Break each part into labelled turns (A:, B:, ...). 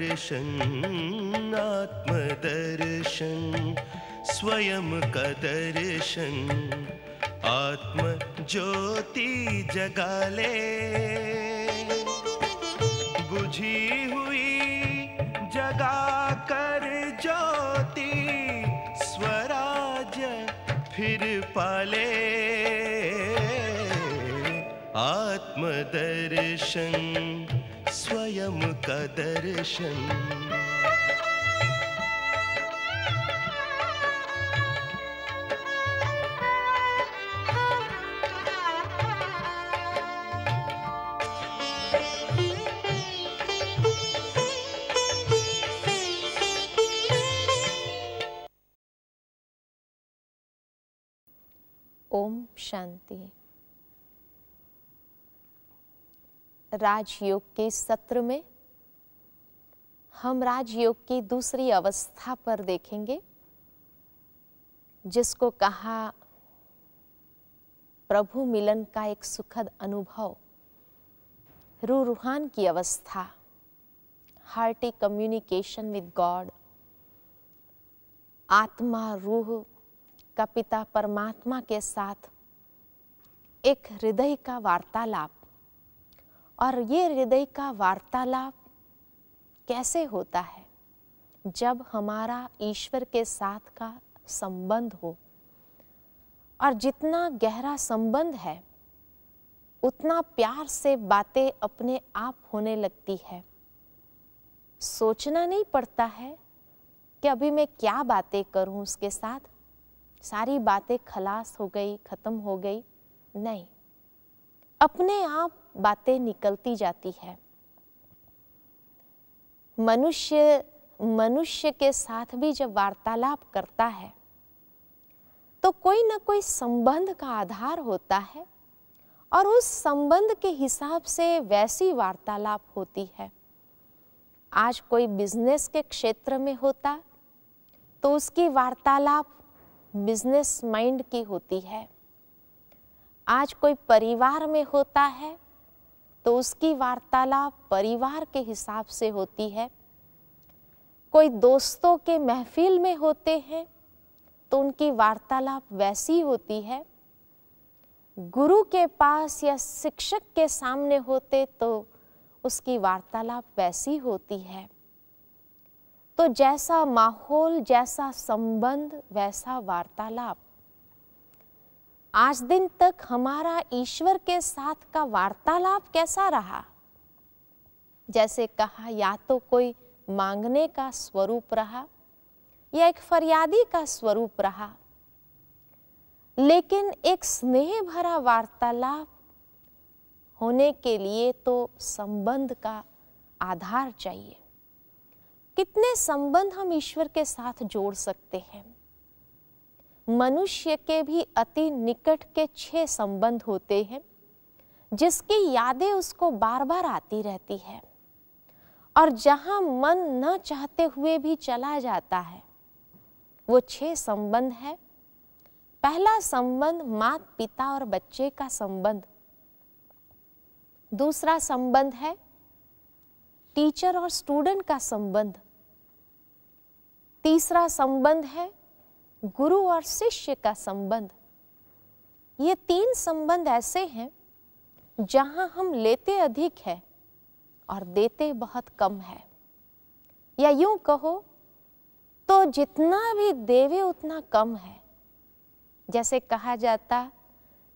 A: दर्शन दर्शन स्वयं का दर्शन आत्म ज्योति जगाले बुझी हुई जगा कर ज्योति स्वराज फिर पाले आत्म दर्शन स्वयं का दर्शन शांति राजयोग के सत्र में हम राजयोग की दूसरी अवस्था पर देखेंगे जिसको कहा प्रभु मिलन का एक सुखद अनुभव रू रूहान की अवस्था हार्टी कम्युनिकेशन विद गॉड आत्मा रूह का पिता परमात्मा के साथ एक हृदय का वार्तालाप और ये हृदय का वार्तालाप कैसे होता है जब हमारा ईश्वर के साथ का संबंध हो और जितना गहरा संबंध है उतना प्यार से बातें अपने आप होने लगती है सोचना नहीं पड़ता है कि अभी मैं क्या बातें करूं उसके साथ सारी बातें खलास हो गई ख़त्म हो गई नहीं अपने आप बातें निकलती जाती है मनुष्य मनुष्य के साथ भी जब वार्तालाप करता है तो कोई ना कोई संबंध का आधार होता है और उस संबंध के हिसाब से वैसी वार्तालाप होती है आज कोई बिजनेस के क्षेत्र में होता तो उसकी वार्तालाप बिजनेस माइंड की होती है आज कोई परिवार में होता है तो उसकी वार्तालाप परिवार के हिसाब से होती है कोई दोस्तों के महफिल में होते हैं तो उनकी वार्तालाप वैसी होती है गुरु के पास या शिक्षक के सामने होते तो उसकी वार्तालाप वैसी होती है तो जैसा माहौल जैसा संबंध वैसा वार्तालाप आज दिन तक हमारा ईश्वर के साथ का वार्तालाप कैसा रहा जैसे कहा या तो कोई मांगने का स्वरूप रहा या एक फरियादी का स्वरूप रहा लेकिन एक स्नेह भरा वार्तालाप होने के लिए तो संबंध का आधार चाहिए कितने संबंध हम ईश्वर के साथ जोड़ सकते हैं मनुष्य के भी अति निकट के छह संबंध होते हैं जिसकी यादें उसको बार बार आती रहती है और जहां मन न चाहते हुए भी चला जाता है वो छह संबंध है पहला संबंध मात पिता और बच्चे का संबंध दूसरा संबंध है टीचर और स्टूडेंट का संबंध तीसरा संबंध है गुरु और शिष्य का संबंध ये तीन संबंध ऐसे हैं जहां हम लेते अधिक है और देते बहुत कम है या यूं कहो तो जितना भी देवे उतना कम है जैसे कहा जाता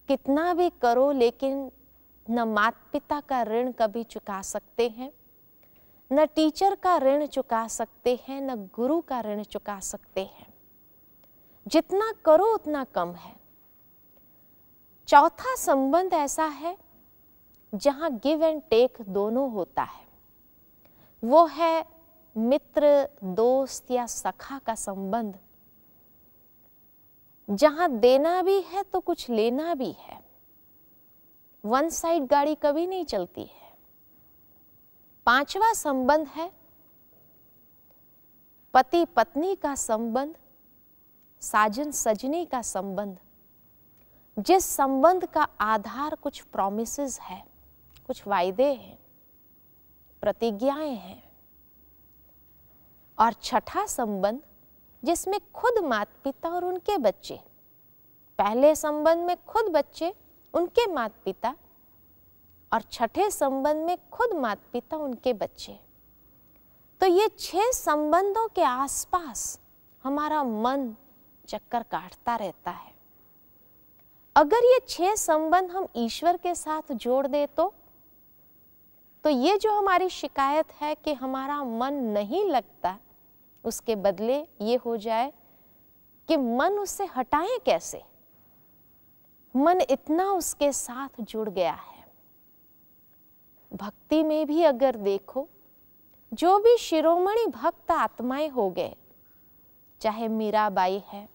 A: कितना भी करो लेकिन न माता पिता का ऋण कभी चुका सकते हैं न टीचर का ऋण चुका सकते हैं न गुरु का ऋण चुका सकते हैं जितना करो उतना कम है चौथा संबंध ऐसा है जहां गिव एंड टेक दोनों होता है वो है मित्र दोस्त या सखा का संबंध जहां देना भी है तो कुछ लेना भी है वन साइड गाड़ी कभी नहीं चलती है पांचवा संबंध है पति पत्नी का संबंध साजन सजनी का संबंध जिस संबंध का आधार कुछ प्रोमिस है कुछ वायदे हैं प्रतिज्ञाएं हैं और छठा संबंध जिसमें खुद माता पिता और उनके बच्चे पहले संबंध में खुद बच्चे उनके माता पिता और छठे संबंध में खुद माता पिता उनके बच्चे तो ये छह संबंधों के आसपास हमारा मन चक्कर काटता रहता है अगर ये छह संबंध हम ईश्वर के साथ जोड़ दे तो तो ये जो हमारी शिकायत है कि हमारा मन नहीं लगता उसके बदले ये हो जाए कि मन उससे हटाएं कैसे मन इतना उसके साथ जुड़ गया है भक्ति में भी अगर देखो जो भी शिरोमणि भक्त आत्माएं हो गए चाहे मीराबाई है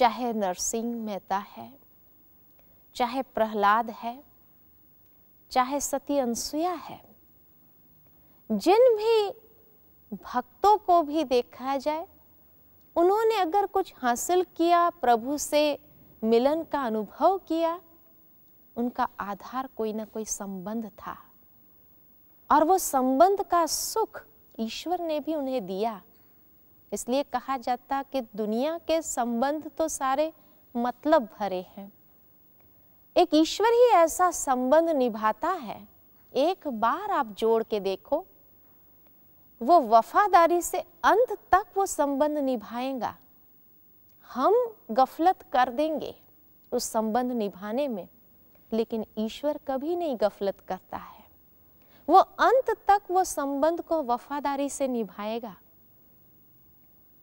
A: चाहे नरसिंह मेहता है चाहे प्रहलाद है चाहे सती अनसुया है जिन भी भक्तों को भी देखा जाए उन्होंने अगर कुछ हासिल किया प्रभु से मिलन का अनुभव किया उनका आधार कोई ना कोई संबंध था और वो संबंध का सुख ईश्वर ने भी उन्हें दिया इसलिए कहा जाता कि दुनिया के संबंध तो सारे मतलब भरे हैं एक ईश्वर ही ऐसा संबंध निभाता है एक बार आप जोड़ के देखो वो वफादारी से अंत तक वो संबंध निभाएगा हम गफलत कर देंगे उस संबंध निभाने में लेकिन ईश्वर कभी नहीं गफलत करता है वो अंत तक वो संबंध को वफादारी से निभाएगा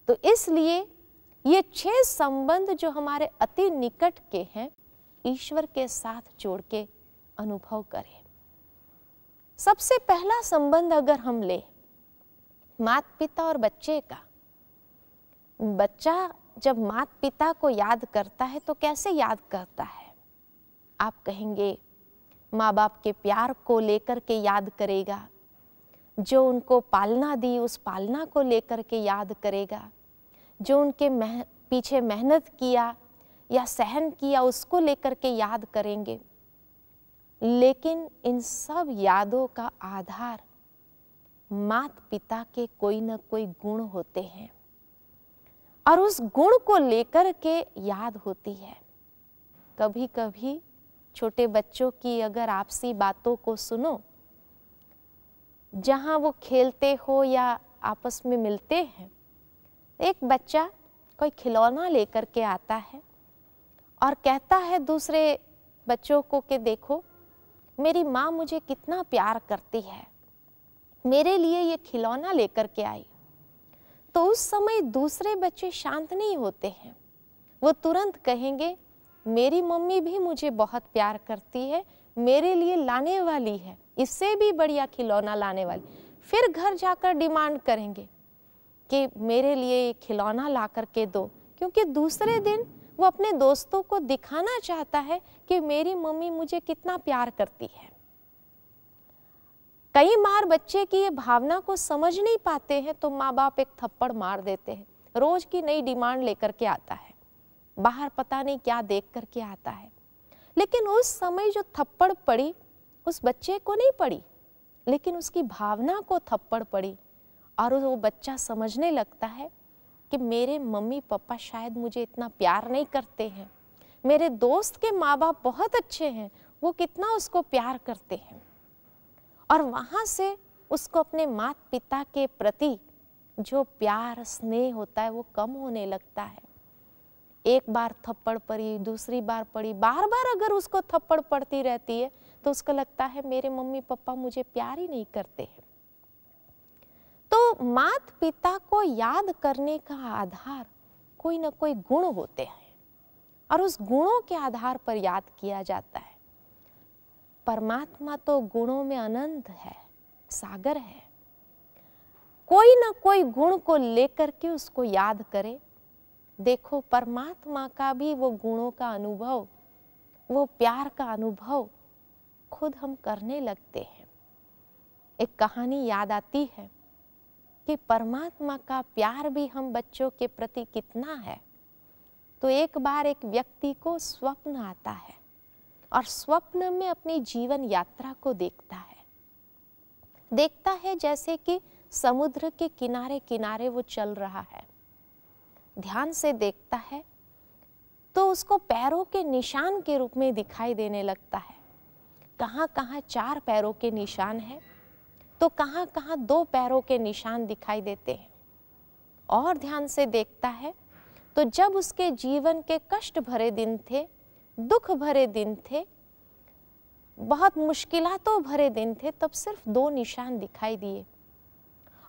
A: तो इसलिए ये छह संबंध जो हमारे अति निकट के हैं ईश्वर के साथ जोड़ के अनुभव करें सबसे पहला संबंध अगर हम ले मात पिता और बच्चे का बच्चा जब मात पिता को याद करता है तो कैसे याद करता है आप कहेंगे माँ बाप के प्यार को लेकर के याद करेगा जो उनको पालना दी उस पालना को लेकर के याद करेगा जो उनके मह, पीछे मेहनत किया या सहन किया उसको लेकर के याद करेंगे लेकिन इन सब यादों का आधार मात पिता के कोई ना कोई गुण होते हैं और उस गुण को लेकर के याद होती है कभी कभी छोटे बच्चों की अगर आपसी बातों को सुनो जहाँ वो खेलते हो या आपस में मिलते हैं एक बच्चा कोई खिलौना लेकर के आता है और कहता है दूसरे बच्चों को कि देखो मेरी माँ मुझे कितना प्यार करती है मेरे लिए ये खिलौना लेकर के आई तो उस समय दूसरे बच्चे शांत नहीं होते हैं वो तुरंत कहेंगे मेरी मम्मी भी मुझे बहुत प्यार करती है मेरे लिए लाने वाली है इससे भी बढ़िया खिलौना लाने वाली फिर घर जाकर डिमांड करेंगे कि मेरे लिए खिलौना ला कर के दो क्योंकि दूसरे दिन वो अपने दोस्तों को दिखाना चाहता है कि मेरी मम्मी मुझे कितना प्यार करती है कई बार बच्चे की ये भावना को समझ नहीं पाते हैं तो माँ बाप एक थप्पड़ मार देते हैं रोज की नई डिमांड लेकर के आता है बाहर पता नहीं क्या देख कर के आता है लेकिन उस समय जो थप्पड़ पड़ी उस बच्चे को नहीं पड़ी लेकिन उसकी भावना को थप्पड़ पड़ी और वो बच्चा समझने लगता है कि मेरे मम्मी पापा शायद मुझे इतना प्यार नहीं करते हैं मेरे दोस्त के माँ बाप बहुत अच्छे हैं वो कितना उसको प्यार करते हैं और वहाँ से उसको अपने माता पिता के प्रति जो प्यार स्नेह होता है वो कम होने लगता है एक बार थप्पड़ पड़ी दूसरी बार पड़ी बार बार अगर उसको थप्पड़ पड़ती रहती है तो उसको लगता है मेरे मम्मी पापा मुझे प्यार ही नहीं करते हैं मात पिता को याद करने का आधार कोई ना कोई गुण होते हैं और उस गुणों के आधार पर याद किया जाता है परमात्मा तो गुणों में अनंत है सागर है कोई ना कोई गुण को लेकर के उसको याद करे देखो परमात्मा का भी वो गुणों का अनुभव वो प्यार का अनुभव खुद हम करने लगते हैं एक कहानी याद आती है कि परमात्मा का प्यार भी हम बच्चों के प्रति कितना है तो एक बार एक व्यक्ति को स्वप्न आता है और स्वप्न में अपनी जीवन यात्रा को देखता है देखता है जैसे कि समुद्र के किनारे किनारे वो चल रहा है ध्यान से देखता है तो उसको पैरों के निशान के रूप में दिखाई देने लगता है कहाँ कहाँ चार पैरों के निशान हैं तो कहाँ कहाँ दो पैरों के निशान दिखाई देते हैं और ध्यान से देखता है तो जब उसके जीवन के कष्ट भरे दिन थे दुख भरे दिन थे बहुत मुश्किलातों भरे दिन थे तब सिर्फ दो निशान दिखाई दिए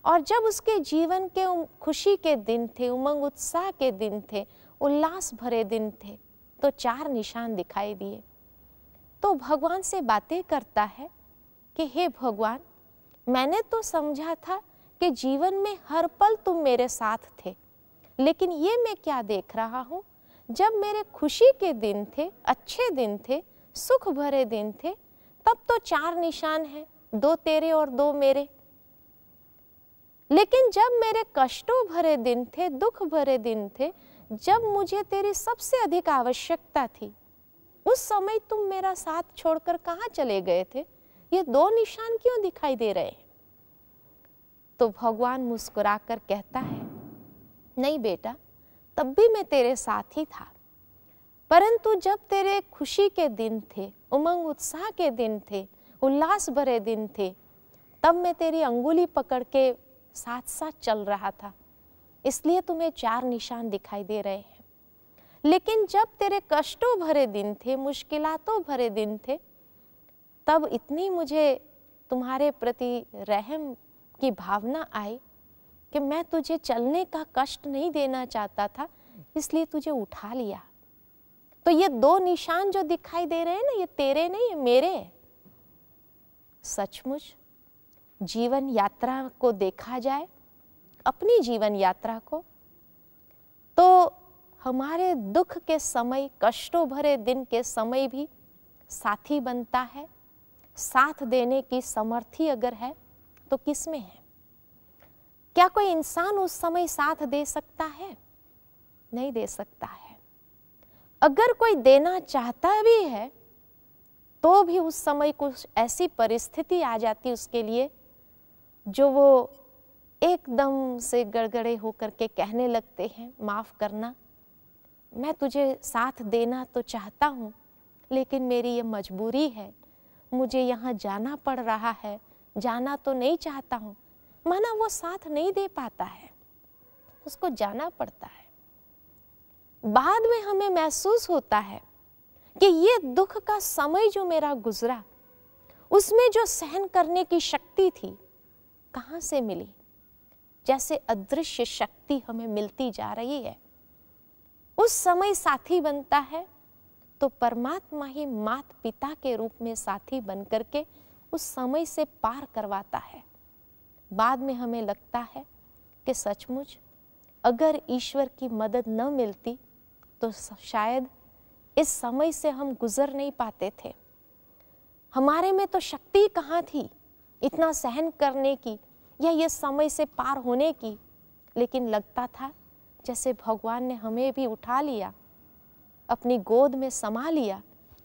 A: और जब उसके जीवन के खुशी के दिन थे उमंग उत्साह के दिन थे उल्लास भरे दिन थे तो चार निशान दिखाई दिए तो भगवान से बातें करता है कि हे भगवान मैंने तो समझा था कि जीवन में हर पल तुम मेरे साथ थे लेकिन ये मैं क्या देख रहा हूँ जब मेरे खुशी के दिन थे अच्छे दिन थे सुख भरे दिन थे तब तो चार निशान हैं दो तेरे और दो मेरे लेकिन जब मेरे कष्टों भरे दिन थे दुख भरे दिन थे जब मुझे तेरी सबसे अधिक आवश्यकता थी उस समय तुम मेरा साथ छोड़कर कहाँ चले गए थे ये दो निशान क्यों दिखाई दे रहे हैं तो भगवान मुस्कुराकर कहता है नहीं बेटा तब भी मैं तेरे साथ ही था परंतु जब तेरे खुशी के दिन थे उमंग उत्साह के दिन थे उल्लास भरे दिन थे तब मैं तेरी अंगुली पकड़ के साथ साथ चल रहा था इसलिए तुम्हें चार निशान दिखाई दे रहे हैं लेकिन जब तेरे कष्टों भरे दिन थे मुश्किलातों भरे दिन थे तब इतनी मुझे तुम्हारे प्रति रहम की भावना आई कि मैं तुझे चलने का कष्ट नहीं देना चाहता था इसलिए तुझे उठा लिया तो ये दो निशान जो दिखाई दे रहे हैं ना ये तेरे नहीं ये मेरे हैं सचमुच जीवन यात्रा को देखा जाए अपनी जीवन यात्रा को तो हमारे दुख के समय कष्टों भरे दिन के समय भी साथी बनता है साथ देने की समर्थी अगर है तो किस में है क्या कोई इंसान उस समय साथ दे सकता है नहीं दे सकता है अगर कोई देना चाहता भी है तो भी उस समय कुछ ऐसी परिस्थिति आ जाती उसके लिए जो वो एकदम से गड़गड़े होकर के कहने लगते हैं माफ़ करना मैं तुझे साथ देना तो चाहता हूँ लेकिन मेरी ये मजबूरी है मुझे यहाँ जाना पड़ रहा है जाना तो नहीं चाहता हूँ माना वो साथ नहीं दे पाता है उसको जाना पड़ता है बाद में हमें महसूस होता है कि ये दुख का समय जो मेरा गुजरा उसमें जो सहन करने की शक्ति थी कहाँ से मिली जैसे अदृश्य शक्ति हमें मिलती जा रही है उस समय साथी बनता है तो परमात्मा ही मात पिता के रूप में साथी बन करके उस समय से पार करवाता है बाद में हमें लगता है कि सचमुच अगर ईश्वर की मदद न मिलती तो शायद इस समय से हम गुजर नहीं पाते थे हमारे में तो शक्ति कहाँ थी इतना सहन करने की या ये समय से पार होने की लेकिन लगता था जैसे भगवान ने हमें भी उठा लिया अपनी गोद में समा लिया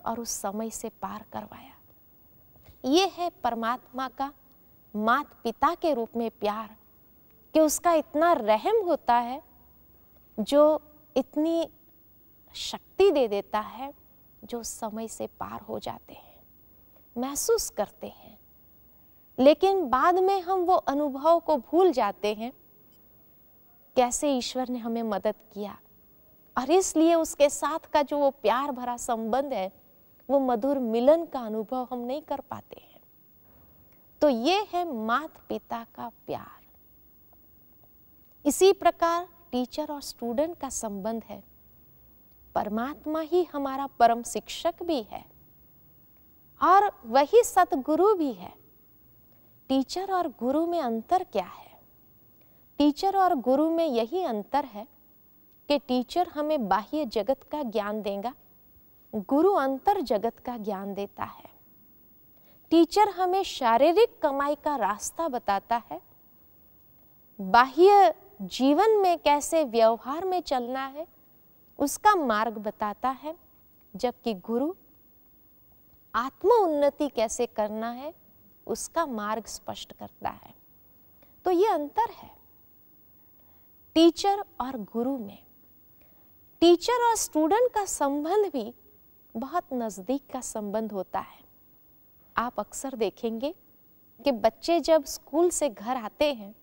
A: और उस समय से पार करवाया ये है परमात्मा का मात पिता के रूप में प्यार कि उसका इतना रहम होता है जो इतनी शक्ति दे देता है जो समय से पार हो जाते हैं महसूस करते हैं लेकिन बाद में हम वो अनुभव को भूल जाते हैं कैसे ईश्वर ने हमें मदद किया और इसलिए उसके साथ का जो वो प्यार भरा संबंध है वो मधुर मिलन का अनुभव हम नहीं कर पाते हैं तो ये है मात पिता का प्यार इसी प्रकार टीचर और स्टूडेंट का संबंध है परमात्मा ही हमारा परम शिक्षक भी है और वही सतगुरु भी है टीचर और गुरु में अंतर क्या है टीचर और गुरु में यही अंतर है कि टीचर हमें बाह्य जगत का ज्ञान देगा गुरु अंतर जगत का ज्ञान देता है टीचर हमें शारीरिक कमाई का रास्ता बताता है बाह्य जीवन में कैसे व्यवहार में चलना है उसका मार्ग बताता है जबकि गुरु आत्म उन्नति कैसे करना है उसका मार्ग स्पष्ट करता है तो ये अंतर है टीचर और गुरु में टीचर और स्टूडेंट का संबंध भी बहुत नज़दीक का संबंध होता है आप अक्सर देखेंगे कि बच्चे जब स्कूल से घर आते हैं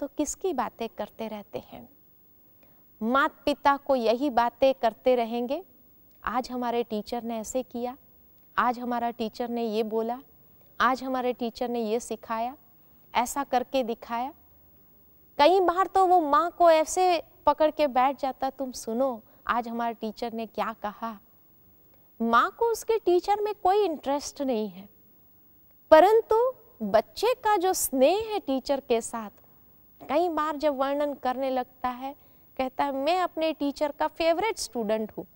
A: तो किसकी बातें करते रहते हैं माता पिता को यही बातें करते रहेंगे आज हमारे टीचर ने ऐसे किया आज हमारा टीचर ने ये बोला आज हमारे टीचर ने ये सिखाया ऐसा करके दिखाया कई बार तो वो माँ को ऐसे पकड़ के बैठ जाता तुम सुनो आज हमारे टीचर ने क्या कहा माँ को उसके टीचर में कोई इंटरेस्ट नहीं है परंतु बच्चे का जो स्नेह है टीचर के साथ कई बार जब वर्णन करने लगता है कहता है मैं अपने टीचर का फेवरेट स्टूडेंट हूँ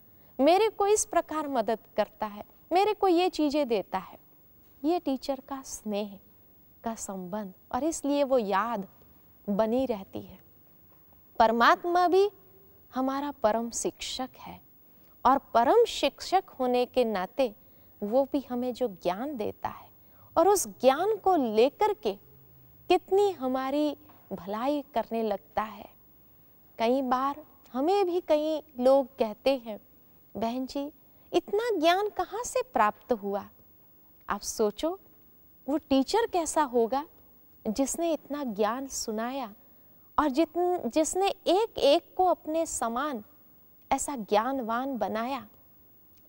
A: मेरे को इस प्रकार मदद करता है मेरे को ये चीज़ें देता है ये टीचर का स्नेह का संबंध और इसलिए वो याद बनी रहती है परमात्मा भी हमारा परम शिक्षक है और परम शिक्षक होने के नाते वो भी हमें जो ज्ञान देता है और उस ज्ञान को लेकर के कितनी हमारी भलाई करने लगता है कई बार हमें भी कई लोग कहते हैं बहन जी इतना ज्ञान कहाँ से प्राप्त हुआ आप सोचो वो टीचर कैसा होगा जिसने इतना ज्ञान सुनाया और जितन जिसने एक एक को अपने समान ऐसा ज्ञानवान बनाया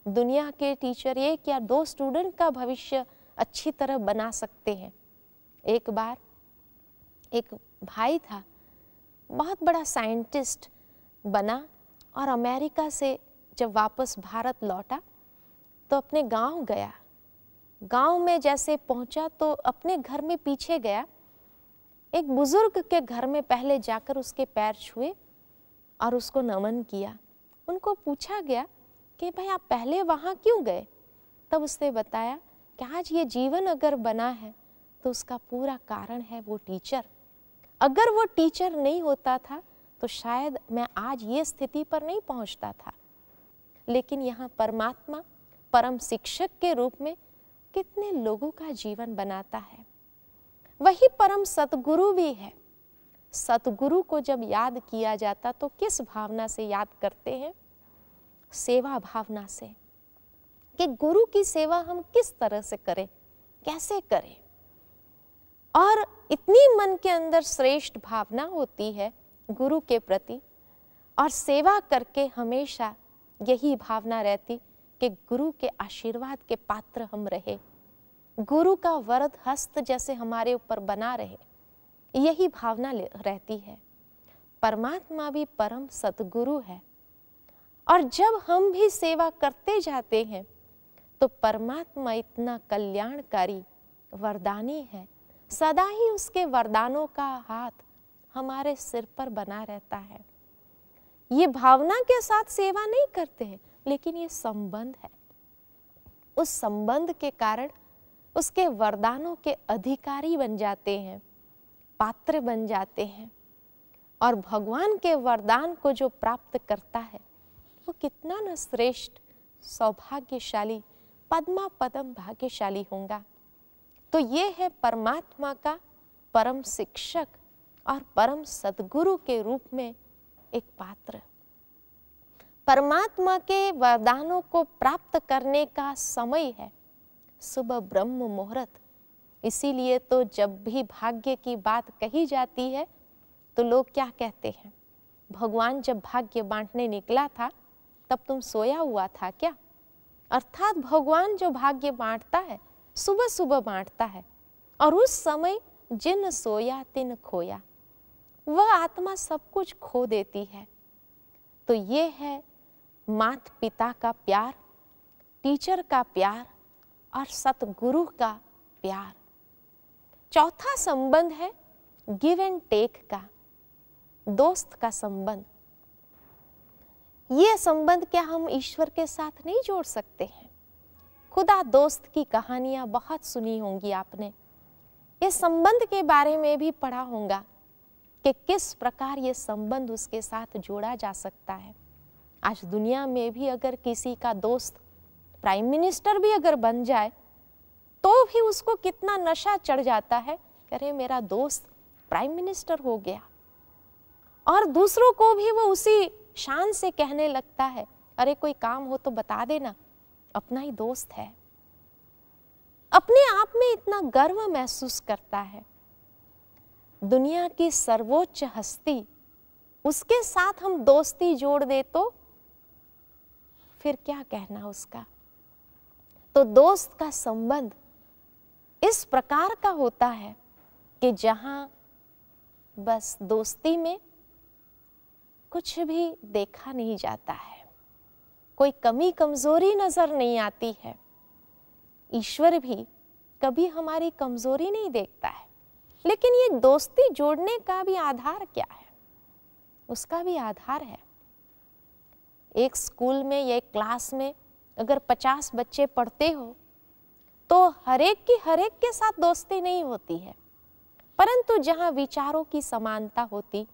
A: दुनिया के टीचर एक या दो स्टूडेंट का भविष्य अच्छी तरह बना सकते हैं एक बार एक भाई था बहुत बड़ा साइंटिस्ट बना और अमेरिका से जब वापस भारत लौटा तो अपने गांव गया गांव में जैसे पहुंचा तो अपने घर में पीछे गया एक बुज़ुर्ग के घर में पहले जाकर उसके पैर छुए और उसको नमन किया उनको पूछा गया कि भाई आप पहले वहाँ क्यों गए तब उसने बताया कि आज ये जीवन अगर बना है तो उसका पूरा कारण है वो टीचर अगर वो टीचर नहीं होता था तो शायद मैं आज ये स्थिति पर नहीं पहुंचता था लेकिन यहाँ परमात्मा परम शिक्षक के रूप में कितने लोगों का जीवन बनाता है वही परम सतगुरु भी है सतगुरु को जब याद किया जाता तो किस भावना से याद करते हैं सेवा भावना से कि गुरु की सेवा हम किस तरह से करें कैसे करें और इतनी मन के अंदर श्रेष्ठ भावना होती है गुरु के प्रति और सेवा करके हमेशा यही भावना रहती कि गुरु के आशीर्वाद के पात्र हम रहे गुरु का वरद हस्त जैसे हमारे ऊपर बना रहे यही भावना रहती है परमात्मा भी परम सतगुरु है और जब हम भी सेवा करते जाते हैं तो परमात्मा इतना कल्याणकारी वरदानी है सदा ही उसके वरदानों का हाथ हमारे सिर पर बना रहता है ये भावना के साथ सेवा नहीं करते हैं लेकिन ये संबंध है उस संबंध के कारण उसके वरदानों के अधिकारी बन जाते हैं पात्र बन जाते हैं और भगवान के वरदान को जो प्राप्त करता है वो कितना न श्रेष्ठ सौभाग्यशाली पद्मा पदम भाग्यशाली होगा तो ये है परमात्मा का परम शिक्षक और परम सदगुरु के रूप में एक पात्र परमात्मा के वरदानों को प्राप्त करने का समय है सुबह ब्रह्म मुहूर्त इसीलिए तो जब भी भाग्य की बात कही जाती है तो लोग क्या कहते हैं भगवान जब भाग्य बांटने निकला था तब तुम सोया हुआ था क्या अर्थात भगवान जो भाग्य बांटता है सुबह सुबह बांटता है और उस समय जिन सोया तिन खोया वह आत्मा सब कुछ खो देती है तो ये है मात पिता का प्यार टीचर का प्यार और सतगुरु का प्यार चौथा संबंध है गिव एंड टेक का दोस्त का संबंध ये संबंध क्या हम ईश्वर के साथ नहीं जोड़ सकते हैं खुदा दोस्त की कहानियां बहुत सुनी होंगी आपने ये संबंध के बारे में भी पढ़ा होगा कि किस प्रकार ये संबंध उसके साथ जोड़ा जा सकता है आज दुनिया में भी अगर किसी का दोस्त प्राइम मिनिस्टर भी अगर बन जाए तो भी उसको कितना नशा चढ़ जाता है अरे मेरा दोस्त प्राइम मिनिस्टर हो गया और दूसरों को भी वो उसी शान से कहने लगता है अरे कोई काम हो तो बता देना अपना ही दोस्त है अपने आप में इतना गर्व महसूस करता है दुनिया की सर्वोच्च हस्ती उसके साथ हम दोस्ती जोड़ दे तो फिर क्या कहना उसका तो दोस्त का संबंध इस प्रकार का होता है कि जहाँ बस दोस्ती में कुछ भी देखा नहीं जाता है कोई कमी कमजोरी नजर नहीं आती है ईश्वर भी कभी हमारी कमजोरी नहीं देखता है लेकिन ये दोस्ती जोड़ने का भी आधार क्या है उसका भी आधार है एक स्कूल में या एक क्लास में अगर पचास बच्चे पढ़ते हो तो हरेक की हरेक के साथ दोस्ती नहीं होती है परंतु जहाँ विचारों की समानता होती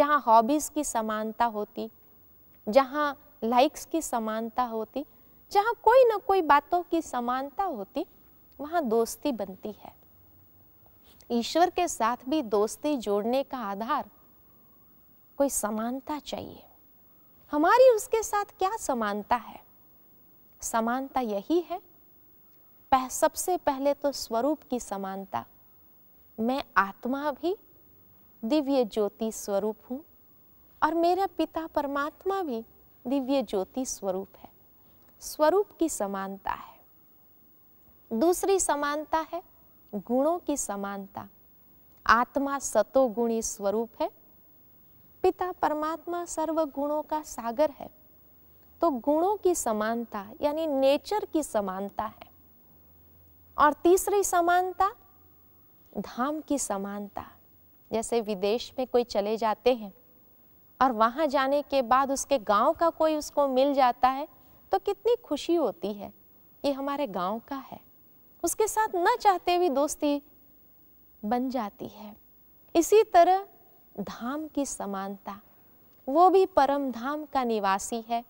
A: जहाँ हॉबीज़ की समानता होती जहाँ लाइक्स की समानता होती जहाँ कोई ना कोई बातों की समानता होती वहाँ दोस्ती बनती है ईश्वर के साथ भी दोस्ती जोड़ने का आधार कोई समानता चाहिए हमारी उसके साथ क्या समानता है समानता यही है पह, सबसे पहले तो स्वरूप की समानता मैं आत्मा भी दिव्य ज्योति स्वरूप हूँ और मेरा पिता परमात्मा भी दिव्य ज्योति स्वरूप है स्वरूप की समानता है दूसरी समानता है गुणों की समानता आत्मा सतोगुणी स्वरूप है पिता परमात्मा सर्व गुणों का सागर है तो गुणों की समानता यानी नेचर की समानता है और तीसरी समानता धाम की समानता जैसे विदेश में कोई चले जाते हैं और वहाँ जाने के बाद उसके गांव का कोई उसको मिल जाता है तो कितनी खुशी होती है ये हमारे गांव का है उसके साथ न चाहते हुए दोस्ती बन जाती है इसी तरह धाम की समानता वो भी परम धाम का निवासी है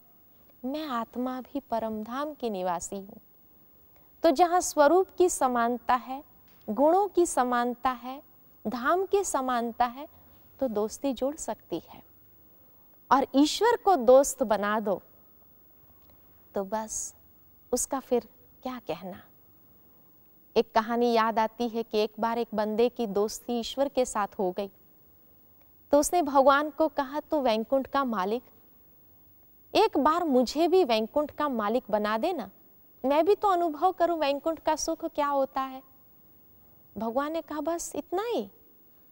A: मैं आत्मा भी परमधाम की निवासी हूँ तो जहाँ स्वरूप की समानता है गुणों की समानता है धाम की समानता है तो दोस्ती जुड़ सकती है और ईश्वर को दोस्त बना दो तो बस उसका फिर क्या कहना एक कहानी याद आती है कि एक बार एक बंदे की दोस्ती ईश्वर के साथ हो गई तो उसने भगवान को कहा तो वैकुंठ का मालिक एक बार मुझे भी वैकुंठ का मालिक बना देना मैं भी तो अनुभव करूं वैकुंठ का सुख क्या होता है भगवान ने कहा बस इतना ही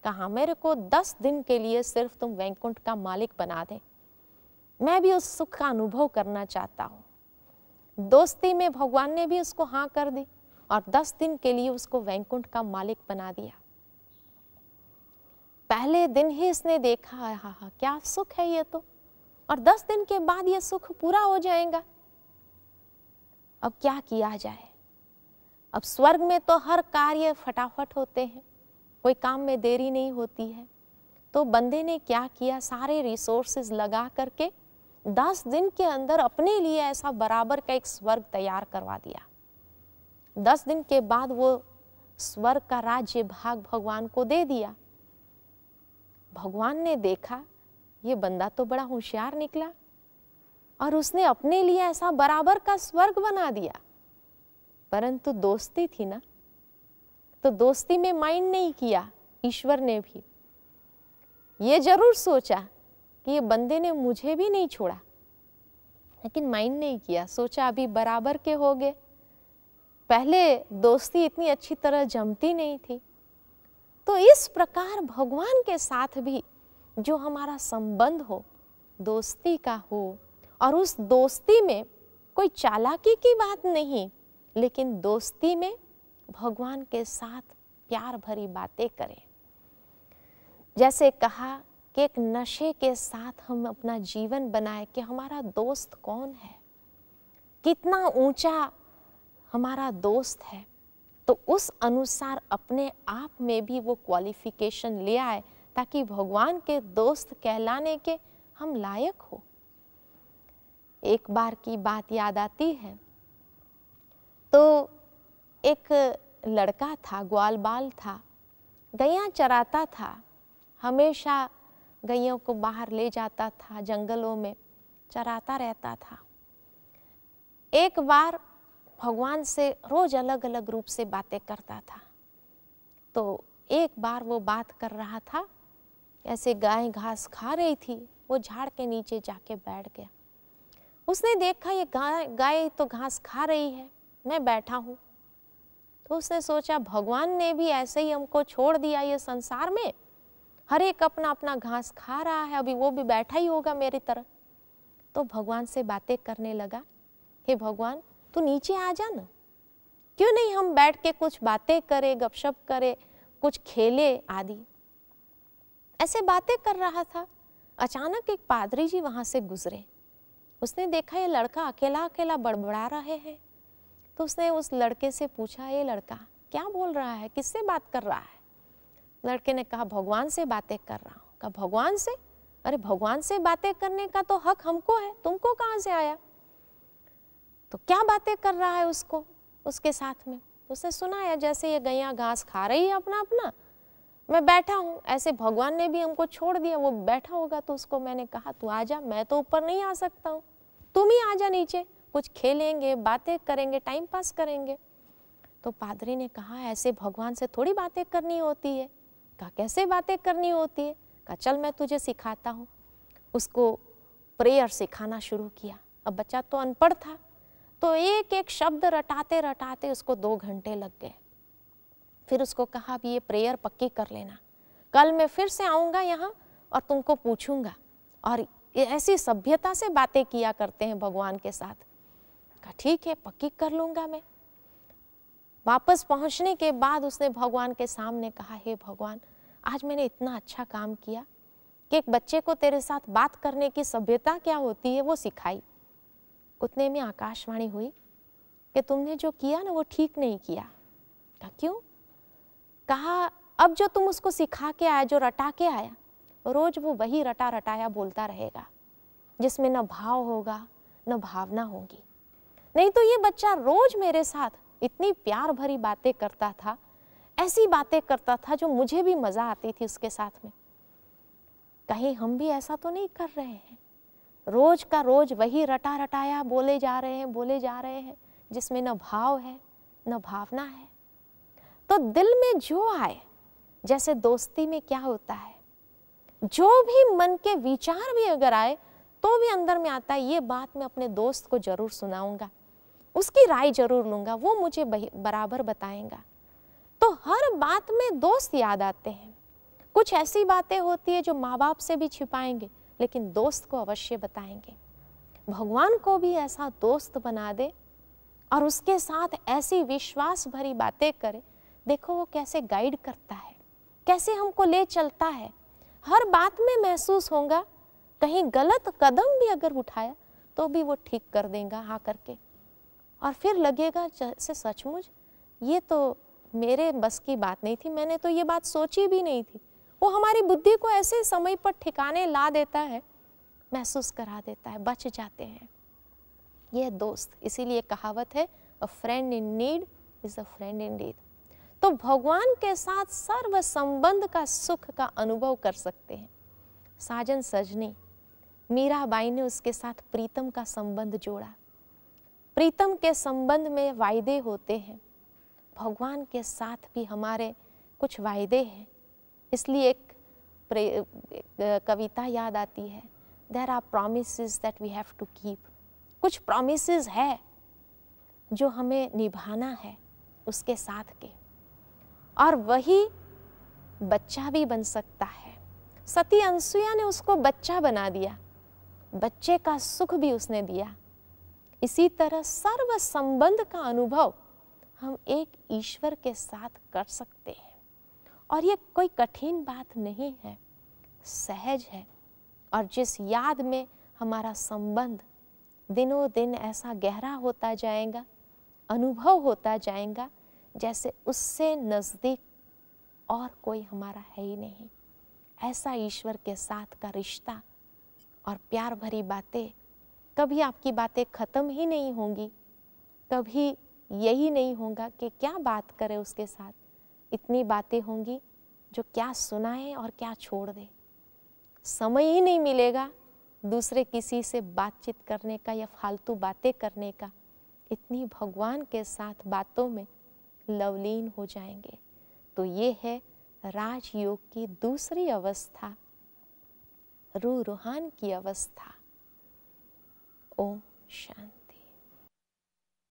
A: कहा मेरे को दस दिन के लिए सिर्फ तुम वैकुंठ का मालिक बना दे मैं भी उस सुख का अनुभव करना चाहता हूँ दोस्ती में भगवान ने भी उसको हाँ कर दी और दस दिन के लिए उसको वैकुंठ का मालिक बना दिया पहले दिन ही इसने देखा हा हा क्या सुख है ये तो और दस दिन के बाद यह सुख पूरा हो जाएगा अब क्या किया जाए अब स्वर्ग में तो हर कार्य फटाफट होते हैं कोई काम में देरी नहीं होती है तो बंदे ने क्या किया सारे रिसोर्सेज लगा करके दस दिन के अंदर अपने लिए ऐसा बराबर का एक स्वर्ग तैयार करवा दिया दस दिन के बाद वो स्वर्ग का राज्य भाग भगवान को दे दिया भगवान ने देखा ये बंदा तो बड़ा होशियार निकला और उसने अपने लिए ऐसा बराबर का स्वर्ग बना दिया परंतु दोस्ती थी ना तो दोस्ती में माइंड नहीं किया ईश्वर ने भी ये जरूर सोचा कि ये बंदे ने मुझे भी नहीं छोड़ा लेकिन माइंड नहीं किया सोचा अभी बराबर के हो गए पहले दोस्ती इतनी अच्छी तरह जमती नहीं थी तो इस प्रकार भगवान के साथ भी जो हमारा संबंध हो दोस्ती का हो और उस दोस्ती में कोई चालाकी की बात नहीं लेकिन दोस्ती में भगवान के साथ प्यार भरी बातें करें जैसे कहा कि एक नशे के साथ हम अपना जीवन बनाए कि हमारा दोस्त कौन है कितना ऊंचा हमारा दोस्त है तो उस अनुसार अपने आप में भी वो क्वालिफिकेशन ले आए ताकि भगवान के दोस्त कहलाने के हम लायक हो एक बार की बात याद आती है तो एक लड़का था ग्वाल बाल था गैया चराता था हमेशा गैयों को बाहर ले जाता था जंगलों में चराता रहता था एक बार भगवान से रोज अलग अलग रूप से बातें करता था तो एक बार वो बात कर रहा था ऐसे गाय घास खा रही थी वो झाड़ के नीचे जाके बैठ गया उसने देखा ये गाय गाय तो घास खा रही है मैं बैठा हूँ तो उसने सोचा भगवान ने भी ऐसे ही हमको छोड़ दिया ये संसार में हर एक अपना अपना घास खा रहा है अभी वो भी बैठा ही होगा मेरी तरह तो भगवान से बातें करने लगा हे भगवान तू नीचे आ जा ना क्यों नहीं हम बैठ के कुछ बातें करें गपशप करें कुछ खेले आदि ऐसे बातें कर रहा था अचानक एक पादरी जी वहाँ से गुजरे उसने देखा ये लड़का अकेला अकेला बड़बड़ा रहे हैं तो उसने उस लड़के से पूछा ये लड़का क्या बोल रहा है किससे बात कर रहा है लड़के ने कहा भगवान से बातें कर रहा हूँ कहा भगवान से अरे भगवान से बातें करने का तो हक हमको है तुमको कहाँ से आया तो क्या बातें कर रहा है उसको उसके साथ में उसने सुनाया जैसे ये गैया घास खा रही है अपना अपना मैं बैठा हूँ ऐसे भगवान ने भी हमको छोड़ दिया वो बैठा होगा तो उसको मैंने कहा तू आ जा मैं तो ऊपर नहीं आ सकता हूँ तुम ही आ जा नीचे कुछ खेलेंगे बातें करेंगे टाइम पास करेंगे तो पादरी ने कहा ऐसे भगवान से थोड़ी बातें करनी होती है कहा कैसे बातें करनी होती है कहा चल मैं तुझे सिखाता हूँ उसको प्रेयर सिखाना शुरू किया अब बच्चा तो अनपढ़ था तो एक एक शब्द रटाते रटाते उसको दो घंटे लग गए फिर उसको कहा अब ये प्रेयर पक्की कर लेना कल मैं फिर से आऊँगा यहाँ और तुमको पूछूंगा और ऐसी सभ्यता से बातें किया करते हैं भगवान के साथ कहा ठीक है पक्की कर लूँगा मैं वापस पहुँचने के बाद उसने भगवान के सामने कहा हे भगवान आज मैंने इतना अच्छा काम किया कि एक बच्चे को तेरे साथ बात करने की सभ्यता क्या होती है वो सिखाई उतने में आकाशवाणी हुई कि तुमने जो किया ना वो ठीक नहीं किया क्यों कहा अब जो तुम उसको सिखा के आया जो रटा के आया रोज वो वही रटा रटाया बोलता रहेगा जिसमें न भाव होगा न भावना होगी नहीं तो ये बच्चा रोज मेरे साथ इतनी प्यार भरी बातें करता था ऐसी बातें करता था जो मुझे भी मज़ा आती थी उसके साथ में कहीं हम भी ऐसा तो नहीं कर रहे हैं रोज का रोज वही रटा रटाया बोले जा रहे हैं बोले जा रहे हैं जिसमें न भाव है न भावना है तो दिल में जो आए जैसे दोस्ती में क्या होता है जो भी मन के विचार भी अगर आए तो भी अंदर में आता है ये बात मैं अपने दोस्त को जरूर सुनाऊंगा उसकी राय जरूर लूंगा वो मुझे बराबर बताएंगा तो हर बात में दोस्त याद आते हैं कुछ ऐसी बातें होती है जो माँ बाप से भी छिपाएंगे लेकिन दोस्त को अवश्य बताएंगे भगवान को भी ऐसा दोस्त बना दे और उसके साथ ऐसी विश्वास भरी बातें करें देखो वो कैसे गाइड करता है कैसे हमको ले चलता है हर बात में महसूस होगा कहीं गलत कदम भी अगर उठाया तो भी वो ठीक कर देगा हाँ करके और फिर लगेगा जैसे सचमुच ये तो मेरे बस की बात नहीं थी मैंने तो ये बात सोची भी नहीं थी वो हमारी बुद्धि को ऐसे समय पर ठिकाने ला देता है महसूस करा देता है बच जाते हैं यह दोस्त इसीलिए कहावत है a friend in need is a friend in deed तो भगवान के साथ सर्व संबंध का सुख का अनुभव कर सकते हैं साजन सजनी मीराबाई ने उसके साथ प्रीतम का संबंध जोड़ा प्रीतम के संबंध में वायदे होते हैं भगवान के साथ भी हमारे कुछ वायदे हैं इसलिए एक कविता याद आती है there are promise that we have to keep कुछ प्रोमिस है जो हमें निभाना है उसके साथ के और वही बच्चा भी बन सकता है सती अनसुया ने उसको बच्चा बना दिया बच्चे का सुख भी उसने दिया इसी तरह सर्व संबंध का अनुभव हम एक ईश्वर के साथ कर सकते हैं और ये कोई कठिन बात नहीं है सहज है और जिस याद में हमारा संबंध दिनों दिन ऐसा गहरा होता जाएगा अनुभव होता जाएगा जैसे उससे नज़दीक और कोई हमारा है ही नहीं ऐसा ईश्वर के साथ का रिश्ता और प्यार भरी बातें कभी आपकी बातें ख़त्म ही नहीं होंगी कभी यही नहीं होगा कि क्या बात करें उसके साथ इतनी बातें होंगी जो क्या सुनाए और क्या छोड़ दे समय ही नहीं मिलेगा दूसरे किसी से बातचीत करने का या फालतू बातें करने का इतनी भगवान के साथ बातों में लवलीन हो जाएंगे तो ये है राजयोग की दूसरी अवस्था रू रूहान की अवस्था ओम शांत